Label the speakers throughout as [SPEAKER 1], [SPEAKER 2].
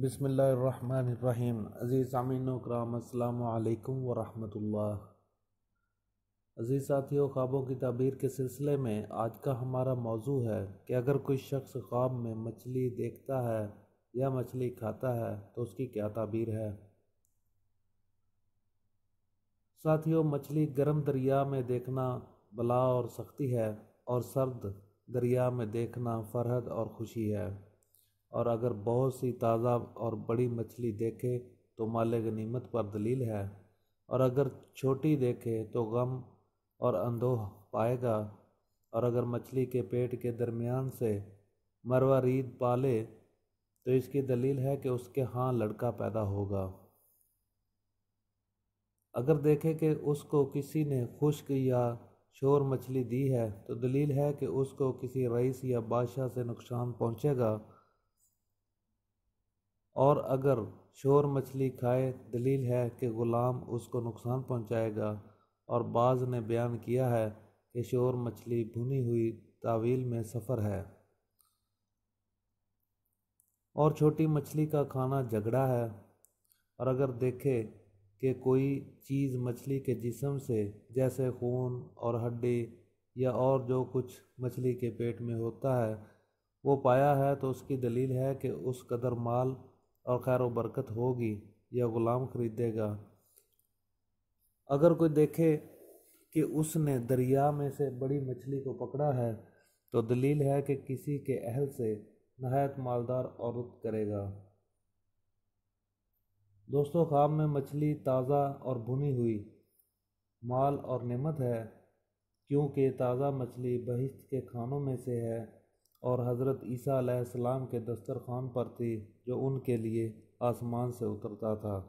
[SPEAKER 1] بسم اللہ الرحمن الرحیم عزیز و کرام السلام علیکم ورحمۃ اللہ عزیز ساتھی و خوابوں کی تعبیر کے سلسلے میں آج کا ہمارا موضوع ہے کہ اگر کوئی شخص خواب میں مچھلی دیکھتا ہے یا مچھلی کھاتا ہے تو اس کی کیا تعبیر ہے ساتھیوں مچھلی گرم دریا میں دیکھنا بلا اور سختی ہے اور سرد دریا میں دیکھنا فرحت اور خوشی ہے اور اگر بہت سی تازہ اور بڑی مچھلی دیکھے تو مال غنیمت پر دلیل ہے اور اگر چھوٹی دیکھے تو غم اور اندوہ پائے گا اور اگر مچھلی کے پیٹ کے درمیان سے مروہ رید پالے تو اس کی دلیل ہے کہ اس کے ہاں لڑکا پیدا ہوگا اگر دیکھے کہ اس کو کسی نے خشک یا شور مچھلی دی ہے تو دلیل ہے کہ اس کو کسی رئیس یا بادشاہ سے نقصان پہنچے گا اور اگر شور مچھلی کھائے دلیل ہے کہ غلام اس کو نقصان پہنچائے گا اور بعض نے بیان کیا ہے کہ شور مچھلی بھنی ہوئی تعویل میں سفر ہے اور چھوٹی مچھلی کا کھانا جھگڑا ہے اور اگر دیکھے کہ کوئی چیز مچھلی کے جسم سے جیسے خون اور ہڈی یا اور جو کچھ مچھلی کے پیٹ میں ہوتا ہے وہ پایا ہے تو اس کی دلیل ہے کہ اس قدر مال اور خیر و برکت ہوگی یا غلام خریدے گا اگر کوئی دیکھے کہ اس نے دریا میں سے بڑی مچھلی کو پکڑا ہے تو دلیل ہے کہ کسی کے اہل سے نہایت مالدار عورت کرے گا دوستو خواب میں مچھلی تازہ اور بھنی ہوئی مال اور نعمت ہے کیونکہ تازہ مچھلی بہشت کے کھانوں میں سے ہے اور حضرت عیسیٰ علیہ السلام کے دسترخوان پر تھی جو ان کے لیے آسمان سے اترتا تھا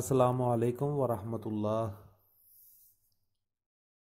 [SPEAKER 1] السلام علیکم ورحمۃ اللہ